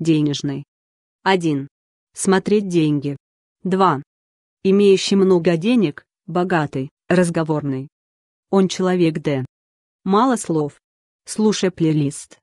денежный. 1. Смотреть деньги. 2. Имеющий много денег, богатый, разговорный. Он человек Д. Мало слов. Слушай плейлист.